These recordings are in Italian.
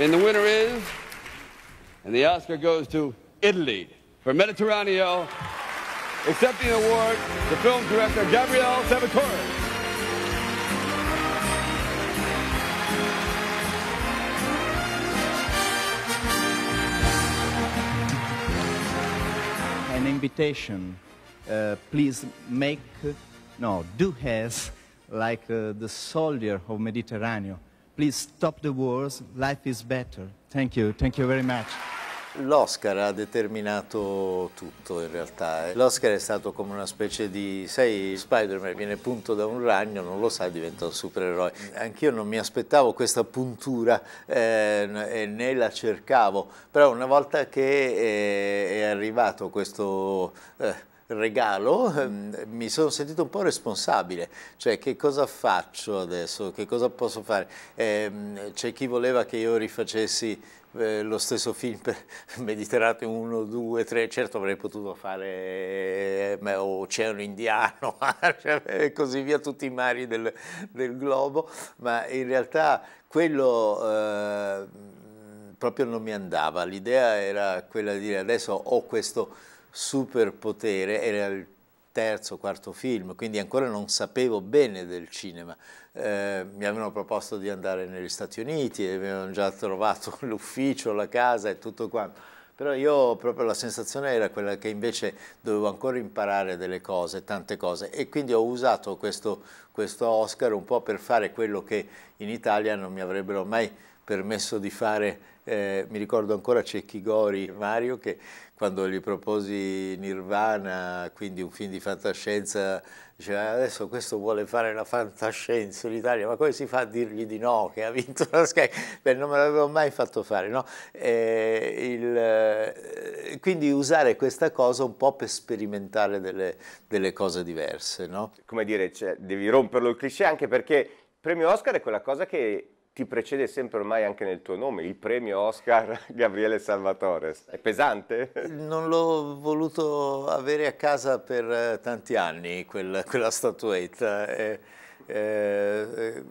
And the winner is, and the Oscar goes to Italy for Mediterraneo, accepting the award, the film director Gabriel Salvatore. An invitation, uh, please make, no, do as like uh, the soldier of Mediterranean Please stop the wars, life is better. Thank you, thank you very much. L'Oscar ha determinato tutto in realtà. Eh. L'Oscar è stato come una specie di, sai, Spider-Man viene punto da un ragno, non lo sa, diventa un supereroe. Anch'io non mi aspettavo questa puntura eh, e né la cercavo, però una volta che è, eh, è arrivato questo... Eh, regalo ehm, mi sono sentito un po' responsabile, cioè che cosa faccio adesso, che cosa posso fare? Eh, c'è chi voleva che io rifacessi eh, lo stesso film per Mediterraneo 1, 2, 3, certo avrei potuto fare eh, Oceano Indiano cioè, e così via tutti i mari del, del globo, ma in realtà quello eh, proprio non mi andava, l'idea era quella di dire adesso ho questo superpotere, era il terzo, quarto film, quindi ancora non sapevo bene del cinema. Eh, mi avevano proposto di andare negli Stati Uniti, avevano già trovato l'ufficio, la casa e tutto quanto. Però io proprio la sensazione era quella che invece dovevo ancora imparare delle cose, tante cose, e quindi ho usato questo, questo Oscar un po' per fare quello che in Italia non mi avrebbero mai permesso di fare, eh, mi ricordo ancora Cecchi Gori, Mario, che quando gli proposi Nirvana, quindi un film di fantascienza, diceva adesso questo vuole fare la fantascienza in Italia, ma come si fa a dirgli di no che ha vinto la Sky? Beh, non me l'avevo mai fatto fare, no? eh, il, eh, quindi usare questa cosa un po' per sperimentare delle, delle cose diverse, no? Come dire, cioè, devi romperlo il cliché anche perché il premio Oscar è quella cosa che ti precede sempre ormai anche nel tuo nome, il premio Oscar Gabriele Salvatore. È pesante? Non l'ho voluto avere a casa per eh, tanti anni quella, quella statuetta. Eh, eh, eh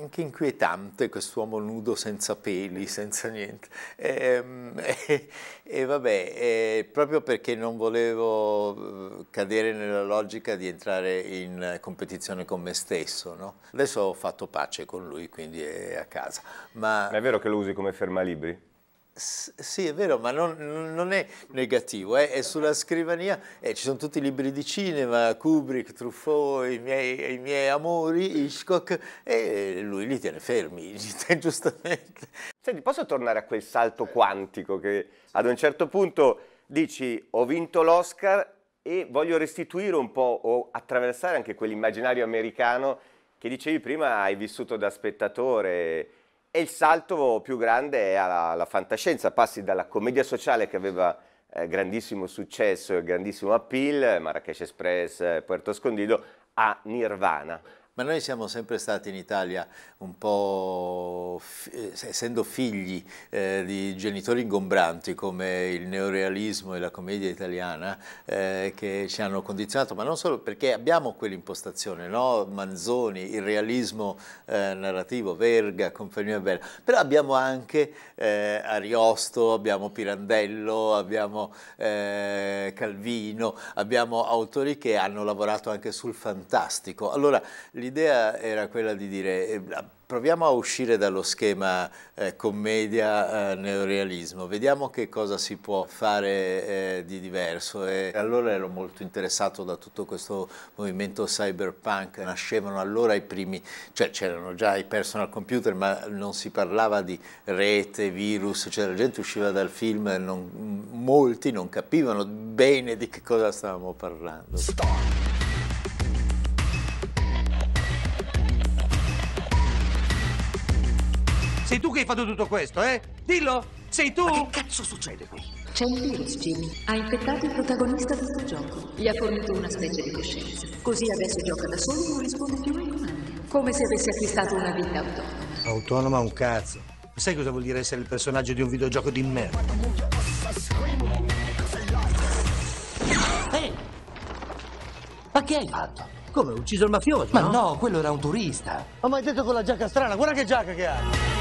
anche mm, inquietante quest'uomo nudo senza peli, senza niente. Ehm, e, e, vabbè, e proprio perché non volevo eh, cadere nella logica di entrare in competizione con me stesso, no? Adesso ho fatto pace con lui, quindi è a casa. Ma è vero che lo usi come fermalibri? sì, è vero, ma non, non è negativo, eh? è sulla scrivania, eh, ci sono tutti i libri di cinema, Kubrick, Truffaut, i miei, i miei amori, Hitchcock, e lui li tiene fermi, giustamente. Senti, posso tornare a quel salto quantico che ad un certo punto dici ho vinto l'Oscar e voglio restituire un po' o attraversare anche quell'immaginario americano che dicevi prima hai vissuto da spettatore e il salto più grande è alla, alla fantascienza, passi dalla commedia sociale che aveva eh, grandissimo successo e grandissimo appeal, Marrakesh Express, Puerto Escondido, a Nirvana. Ma noi siamo sempre stati in Italia un po', eh, essendo figli eh, di genitori ingombranti come il neorealismo e la commedia italiana, eh, che ci hanno condizionato, ma non solo perché abbiamo quell'impostazione, no? Manzoni, il realismo eh, narrativo, Verga, Compagnia Bella, però abbiamo anche eh, Ariosto, abbiamo Pirandello, abbiamo eh, Calvino, abbiamo autori che hanno lavorato anche sul fantastico. Allora, L'idea era quella di dire eh, proviamo a uscire dallo schema eh, commedia eh, neorealismo, vediamo che cosa si può fare eh, di diverso e allora ero molto interessato da tutto questo movimento cyberpunk, nascevano allora i primi, cioè c'erano già i personal computer ma non si parlava di rete, virus, cioè la gente usciva dal film e non, molti non capivano bene di che cosa stavamo parlando. Stop. Sei tu che hai fatto tutto questo, eh? Dillo! Sei tu! Ma che cazzo succede qui? C'è un virus, Jimmy. Ha infettato il protagonista di questo gioco. Gli ha fornito una specie di coscienza. Così adesso gioca da solo e non risponde più ai comandi. Come se avesse acquistato una vita autonoma. Autonoma un cazzo. Sai cosa vuol dire essere il personaggio di un videogioco di merda? Ehi! Ma che hai fatto? Come? ho Ucciso il mafioso? Ma no, no quello era un turista. Ma mai detto con la giacca strana, guarda che giacca che ha!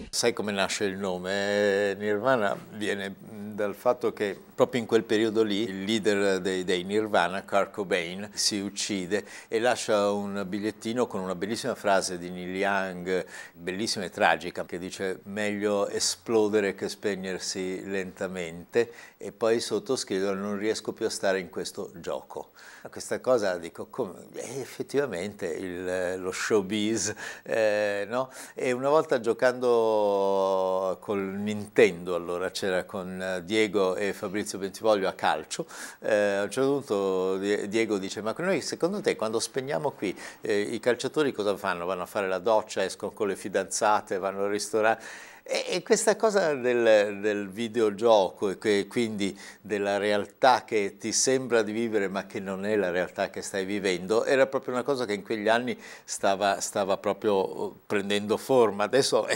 me. Sai come nasce il nome? Eh, Nirvana viene dal fatto che proprio in quel periodo lì il leader dei, dei Nirvana, Kurt Cobain, si uccide e lascia un bigliettino con una bellissima frase di Neil Young, bellissima e tragica, che dice meglio esplodere che spegnersi lentamente e poi sotto scrive non riesco più a stare in questo gioco. Questa cosa dico, come, eh, effettivamente il, lo showbiz, eh, no? E una volta giocando giocato col Nintendo, allora c'era con eh, Diego e Fabrizio Bentivoglio a calcio, eh, a un certo punto Diego dice ma noi secondo te quando spegniamo qui eh, i calciatori cosa fanno? Vanno a fare la doccia, escono con le fidanzate, vanno al ristorante? E, questa cosa del, del, videogioco e quindi della realtà che ti sembra di vivere ma che non è la realtà che stai vivendo era proprio una cosa che in quegli anni stava, stava proprio uh, prendendo forma, adesso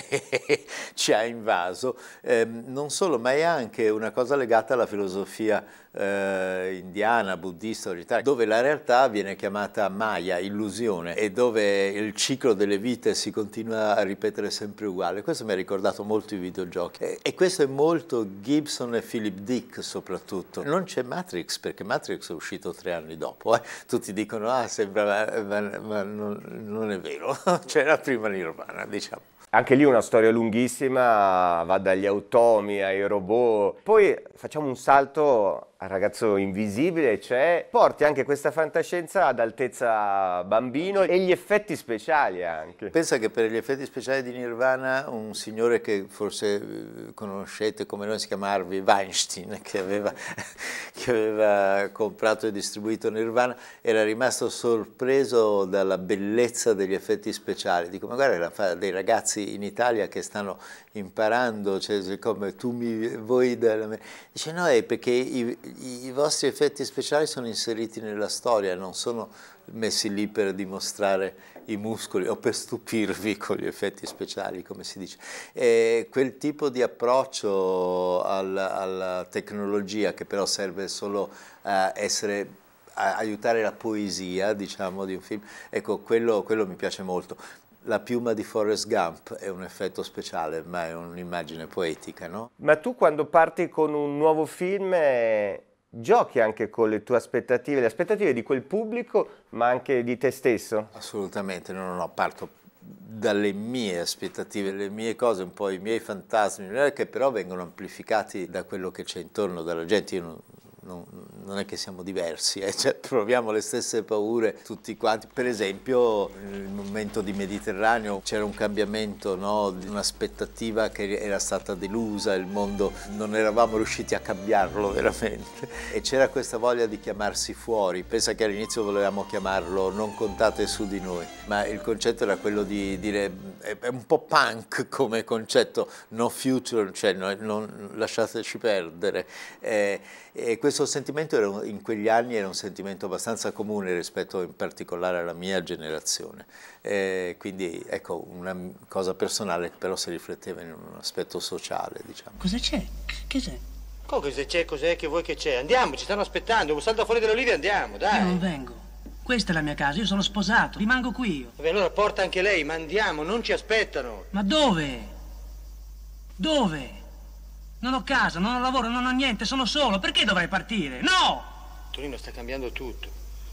ci ha invaso, eh, non solo ma è anche una cosa legata alla filosofia eh, indiana, buddista, orientale, dove la realtà viene chiamata maya, illusione e dove il ciclo delle vite si continua a ripetere sempre uguale. Questo mi ha ricordato giocato molto i videogiochi e questo è molto Gibson e Philip Dick soprattutto. Non c'è Matrix perché Matrix è uscito tre anni dopo. Eh. Tutti dicono ah sembrava, ma, ma non, non, è vero, c'era prima Nirvana diciamo. Anche lì una storia lunghissima, va dagli automi ai robot. Poi facciamo un salto ragazzo invisibile c'è, porti anche questa fantascienza ad altezza bambino e gli effetti speciali anche. Pensa che per gli effetti speciali di Nirvana un signore che forse eh, conoscete come noi si chiama Harvey Weinstein che aveva, che aveva comprato e distribuito Nirvana era rimasto sorpreso dalla bellezza degli effetti speciali. Dico ma guarda dei ragazzi in Italia che stanno imparando, cioè come tu mi, voi dalla me. Dice no è perché i, i, vostri effetti speciali sono inseriti nella storia, non sono messi lì per dimostrare i muscoli o per stupirvi con gli effetti speciali, come si dice. E quel tipo di approccio alla, alla tecnologia che però serve solo a essere aiutare la poesia, diciamo, di un film, ecco, quello, quello mi piace molto. La piuma di Forrest Gump è un effetto speciale, ma è un'immagine poetica, no? Ma tu quando parti con un nuovo film eh, giochi anche con le tue aspettative, le aspettative di quel pubblico, ma anche di te stesso? Assolutamente, no, no, no, parto dalle mie aspettative, le mie cose, un po' i miei fantasmi, che però vengono amplificati da quello che c'è intorno, dalla gente. Io non, non, non è che siamo diversi, eh? cioè, proviamo le stesse paure tutti quanti. Per esempio nel momento di Mediterraneo c'era un cambiamento, no? un'aspettativa che era stata delusa, il mondo non eravamo riusciti a cambiarlo veramente e c'era questa voglia di chiamarsi fuori. Pensa che all'inizio volevamo chiamarlo non contate su di noi, ma il concetto era quello di dire è un po' punk come concetto, no future, cioè no, non, lasciateci perdere. Eh, e questo sentimento era, in quegli anni era un sentimento abbastanza comune rispetto in particolare alla mia generazione, eh, quindi ecco una cosa personale che però si rifletteva in un aspetto sociale. Diciamo. Cosa c'è? Che c'è? Cosa c'è? Cos'è che vuoi che c'è? Andiamo, ci stanno aspettando, salta fuori dalle olive e andiamo, dai. Io non vengo. Questa è la mia casa, io sono sposato, rimango qui io. Vabbè, allora porta anche lei, ma andiamo, non ci aspettano. Ma dove? Dove? Non ho casa, non ho lavoro, non ho niente, sono solo. Perché dovrei partire? No! Torino sta cambiando tutto.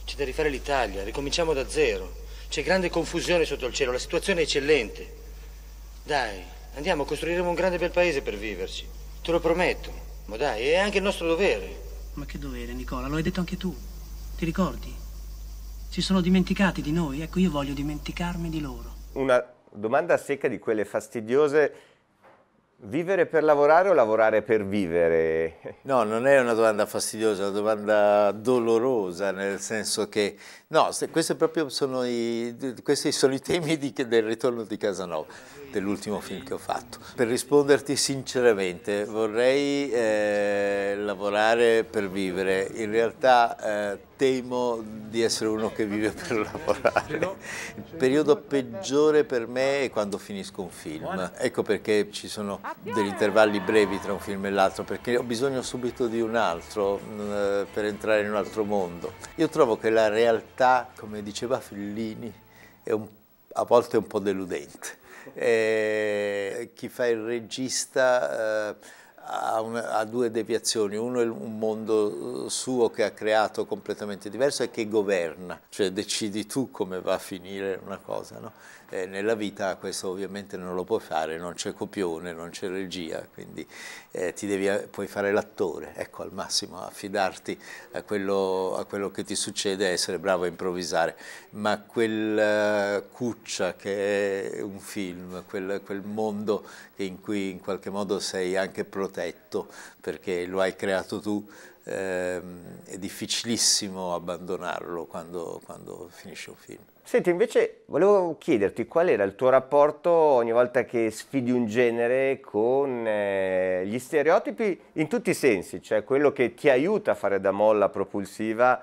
C'è da rifare l'Italia, ricominciamo da zero. C'è grande confusione sotto il cielo, la situazione è eccellente. Dai, andiamo, costruiremo un grande bel paese per viverci. Te lo prometto. Ma dai, è anche il nostro dovere. Ma che dovere, Nicola? Lo hai detto anche tu. Ti ricordi? Si sono dimenticati di noi, ecco io voglio dimenticarmi di loro. Una domanda secca di quelle fastidiose Vivere per lavorare o lavorare per vivere? No, non è una domanda fastidiosa, è una domanda dolorosa, nel senso che... No, questi, sono i, questi sono i temi di, del ritorno di Casanova, dell'ultimo film che ho fatto. Per risponderti sinceramente, vorrei eh, lavorare per vivere. In realtà eh, temo di essere uno che vive per lavorare. Il periodo peggiore per me è quando finisco un film. Ecco perché ci sono degli intervalli brevi tra un film e l'altro perché ho bisogno subito di un altro mm, eh, per entrare in un altro mondo. Io trovo che la realtà, come diceva Fellini, un, a volte è un po' deludente. E eh, chi fa il regista eh, ha, una, ha, due deviazioni, uno è un mondo eh, suo che ha creato completamente diverso e che governa, cioè decidi tu come va a finire una cosa. No? eh, nella vita questo ovviamente non lo puoi fare, non c'è copione, non c'è regia, quindi eh, devi, eh, puoi fare l'attore, ecco al massimo affidarti a quello, a quello che ti succede essere bravo a improvvisare, ma quella eh, cuccia che è un film, quel, quel mondo in cui in qualche modo sei anche protetto perché lo hai creato tu, ehm, è difficilissimo abbandonarlo quando, quando finisce un film. Senti, invece volevo chiederti qual era il tuo rapporto ogni volta che sfidi un genere con eh, gli stereotipi in tutti i sensi, cioè quello che ti aiuta a fare da molla propulsiva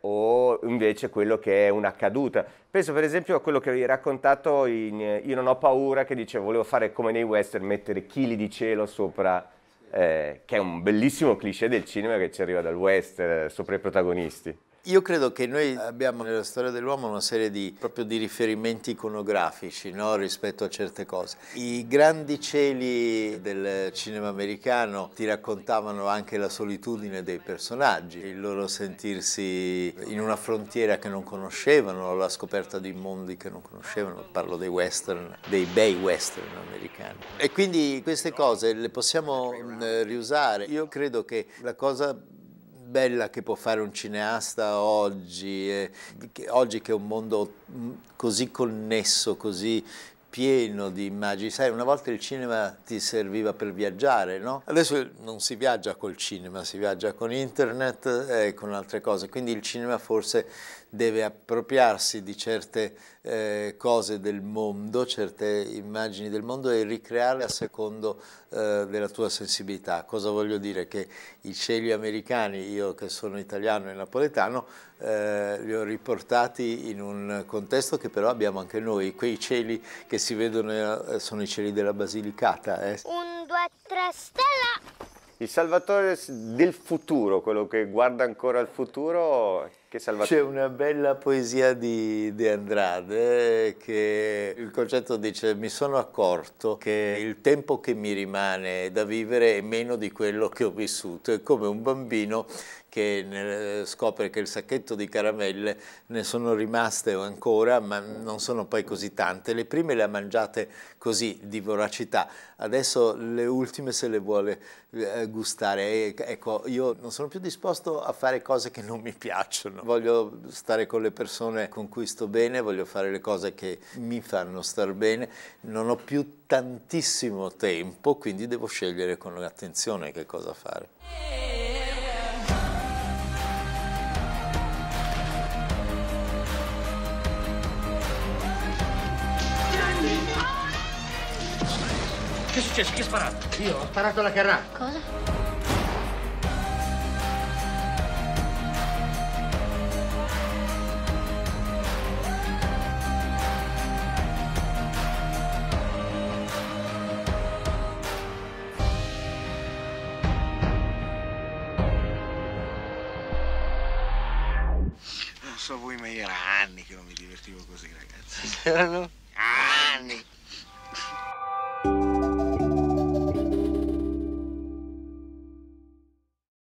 o invece quello che è una caduta. Penso per esempio a quello che hai raccontato in eh, Io non ho paura, che dice volevo fare come nei western, mettere chili di cielo sopra, eh, che è un bellissimo cliché del cinema che ci arriva dal western, eh, sopra i protagonisti. Io credo che noi eh, abbiamo nella storia dell'uomo una serie di, di riferimenti iconografici no? rispetto a certe cose. I grandi cieli del cinema americano ti raccontavano anche la solitudine dei personaggi, il loro sentirsi in una frontiera che non conoscevano, la scoperta di mondi che non conoscevano, parlo dei western, dei bei western americani. E quindi queste cose le possiamo eh, riusare. Io credo che la cosa bella che può fare un cineasta oggi, eh, oggi che è un mondo mm, così connesso, così pieno di immagini. Sai, una volta il cinema ti serviva per viaggiare, no? Adesso non si viaggia col cinema, si viaggia con internet eh, e con altre cose, quindi il cinema forse deve appropriarsi di certe eh, cose del mondo, certe immagini del mondo e ricrearle a secondo eh, della tua sensibilità. Cosa voglio dire? Che i cieli americani, io che sono italiano e napoletano, eh, li ho riportati in un contesto che però abbiamo anche noi. Quei cieli che si vedono eh, sono i cieli della Basilicata. Eh. Un, due, tre, stella! Il Salvatore del futuro, quello che guarda ancora al futuro, che Salvatore... C'è una bella poesia di, di Andrade che il concetto dice mi sono accorto che il tempo che mi rimane da vivere è meno di quello che ho vissuto, è come un bambino che scopre che il sacchetto di caramelle ne sono rimaste ancora, ma non sono poi così tante. Le prime le ha mangiate così, di voracità, adesso le ultime se le vuole eh, gustare. ecco, io non sono più disposto a fare cose che non mi piacciono. Voglio stare con le persone con cui sto bene, voglio fare le cose che mi fanno star bene. Non ho più tantissimo tempo, quindi devo scegliere con attenzione che cosa fare. Eh, successo? Chi ha sparato? Io ho sparato la Carrà. Cosa? Non so voi, ma era anni che non mi divertivo così, ragazzi. Erano?